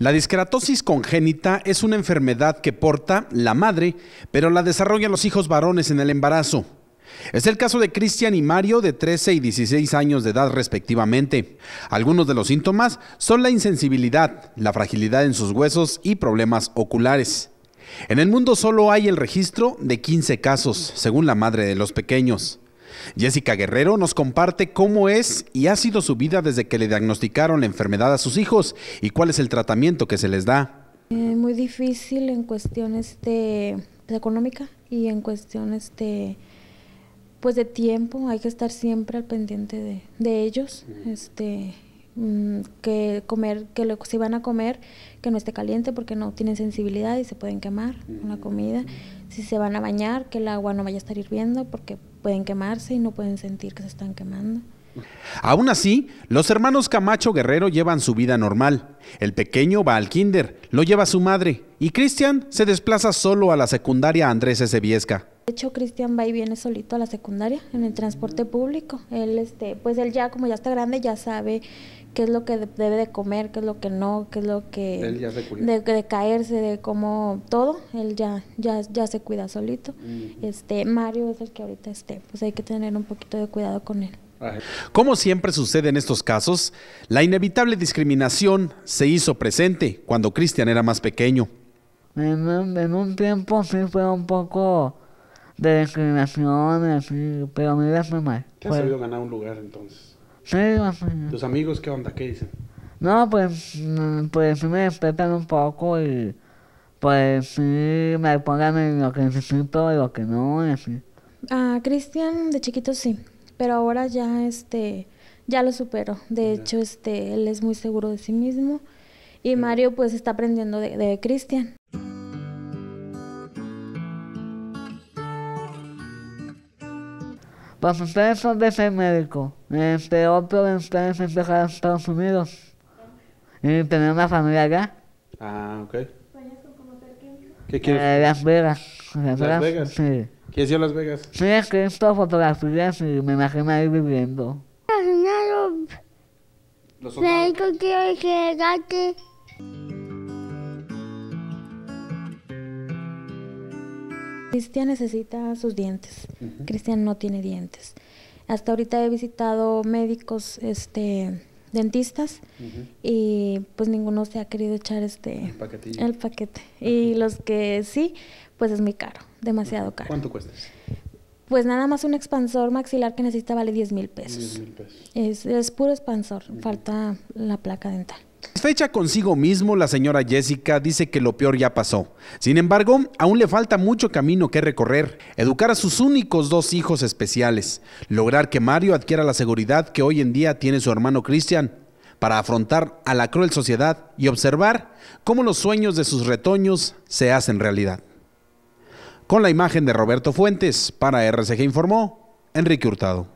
La discratosis congénita es una enfermedad que porta la madre, pero la desarrollan los hijos varones en el embarazo. Es el caso de Cristian y Mario de 13 y 16 años de edad respectivamente. Algunos de los síntomas son la insensibilidad, la fragilidad en sus huesos y problemas oculares. En el mundo solo hay el registro de 15 casos, según la madre de los pequeños. Jessica Guerrero nos comparte cómo es y ha sido su vida desde que le diagnosticaron la enfermedad a sus hijos y cuál es el tratamiento que se les da. Eh, muy difícil en cuestiones de, pues, económica y en cuestiones de pues de tiempo hay que estar siempre al pendiente de, ellos este mm, que comer, que si van a comer, que no esté caliente porque no tienen sensibilidad y se pueden quemar con la comida. Si se van a bañar, que el agua no vaya a estar hirviendo porque pueden quemarse y no pueden sentir que se están quemando. Aún así, los hermanos Camacho Guerrero llevan su vida normal. El pequeño va al kinder, lo lleva su madre, y Cristian se desplaza solo a la secundaria Andrés Ezeviesca. De hecho, Cristian va y viene solito a la secundaria en el transporte mm. público. Él, este, pues él ya, como ya está grande, ya sabe qué es lo que debe de comer, qué es lo que no, qué es lo que De, caerse, de cómo todo, él ya ya ya se cuida solito. Mm. Este Mario es el que ahorita esté, pues hay que tener un poquito de cuidado con él. Como siempre sucede en estos casos, la inevitable discriminación se hizo presente cuando Cristian era más pequeño. En un, en un tiempo sí fue un poco de discriminación así, pero a mí me fue mal. ¿Te has pues, ganar un lugar entonces? Sí, ¿Tus amigos qué onda? ¿Qué dicen? No, pues, mm, pues sí me respetan un poco y pues sí me pongan en lo que necesito y lo que no y así. A Cristian de chiquito sí, pero ahora ya este ya lo supero. De hecho, este él es muy seguro de sí mismo y Mario pues está aprendiendo de Cristian. Pues ustedes son de ese médico. Este, otro de ustedes es viajar a Estados Unidos. Y tener una familia acá. Ah, ok. ¿Qué eh, quieres? Las Vegas. Las, Vegas? Sí. ¿Quieres ir a Las Vegas? Sí, es que he visto fotografías y me imagino ahí viviendo. Los que quiero que Cristian necesita sus dientes. Cristian no tiene dientes. Hasta ahorita he visitado médicos, este, dentistas y pues ninguno se ha querido echar este el, paquete. Y los que sí, pues es muy caro, demasiado caro. ¿Cuánto cuesta? Pues nada más un expansor maxilar que necesita vale 10 mil pesos. es, puro expansor, falta la placa dental. Fecha consigo mismo, la señora Jessica dice que lo peor ya pasó. Sin embargo, aún le falta mucho camino que recorrer. Educar a sus únicos dos hijos especiales. Lograr que Mario adquiera la seguridad que hoy en día tiene su hermano Cristian para afrontar a la cruel sociedad y observar cómo los sueños de sus retoños se hacen realidad. Con la imagen de Roberto Fuentes, para RCG informó Enrique Hurtado.